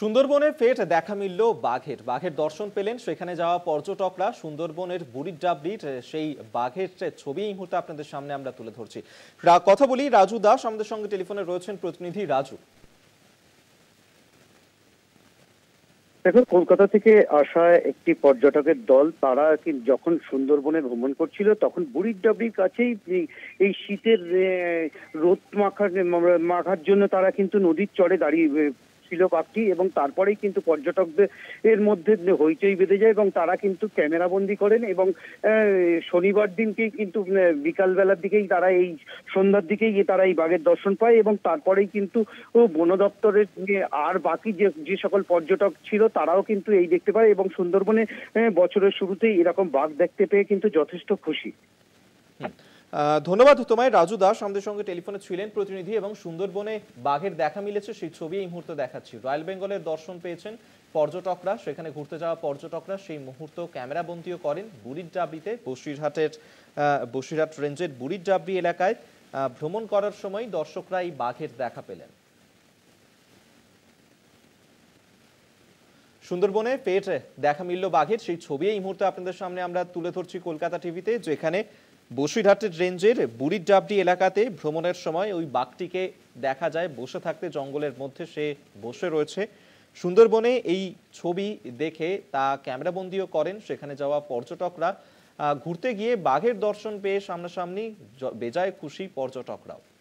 সুন্দরবনের ফের দেখা মিলল বাঘের বাঘের দর্শন পেলেন সেখানে যাওয়া পর্যটকরা সুন্দরবনের বুড়িডাবড়ির সেই বাঘের ছবি এই মুহূর্তে আপনাদের সামনে আমরা তুলে ধরছি কথা বলি রাজু দাস আমাদের সঙ্গে টেলিফোনে রয়েছেন প্রতিনিধি রাজু দেখুন কলকাতা থেকে আসা একটি পর্যটকের দল তারা যখন সুন্দরবনে ভ্রমণ করছিল তখন বুড়িরডাবড়ির কাছেই এই শীতের রোদ মাখার মাখার জন্য তারা কিন্তু নদীর চড়ে দাঁড়িয়ে ছিল বাঘটি এবং তারপরেই কিন্তু পর্যটকদের এর মধ্যে হইচই বেঁধে যায় এবং তারা কিন্তু ক্যামেরাবন্দি করেন এবং শনিবার দিনকেই কিন্তু বিকালবেলার দিকেই তারা এই সন্ধ্যার দিকেই তারা এই বাঘের দর্শন পায় এবং তারপরেই কিন্তু বন দপ্তরের আর বাকি যে যে সকল পর্যটক ছিল তারাও কিন্তু এই দেখতে পায় এবং সুন্দরবনে বছরের শুরুতেই এরকম বাঘ দেখতে পেয়ে কিন্তু যথেষ্ট খুশি ধন্যবাদ তোমায় রাজু দাস আমাদের সঙ্গে টেলিফোনে ছিলেন প্রতিনিধি এবং সুন্দরবনে বাঘের দেখা মিলেছে সেই ছবি এই মুহূর্তে দেখাচ্ছি রয়্যাল বেঙ্গলের দর্শন পেয়েছেন পর্যটকরা সেখানে ঘুরতে যাওয়া পর্যটকরা সেই মুহূর্ত ক্যামেরাবন্দিও করেন বুড়ির ডাবরিতে বসিরহাটের বসিরহাট রেঞ্জের বুড়ির ডাবরি এলাকায় ভ্রমণ করার সময় দর্শকরা এই বাঘের দেখা পেলেন সুন্দরবনে পেট দেখা মিলল বাঘের সেই ছবি এই মুহূর্তে আপনাদের সামনে আমরা তুলে ধরছি কলকাতা টিভিতে যেখানে বসিরহাটের রেঞ্জের বুড়িরডাবডি এলাকাতে ভ্রমণের সময় ওই বাঘটিকে দেখা যায় বসে থাকতে জঙ্গলের মধ্যে সে বসে রয়েছে সুন্দরবনে এই ছবি দেখে তা ক্যামেরাবন্দিও করেন সেখানে যাওয়া পর্যটকরা ঘুরতে গিয়ে বাঘের দর্শন পেয়ে সামনাসামনি বেজায় খুশি পর্যটকরাও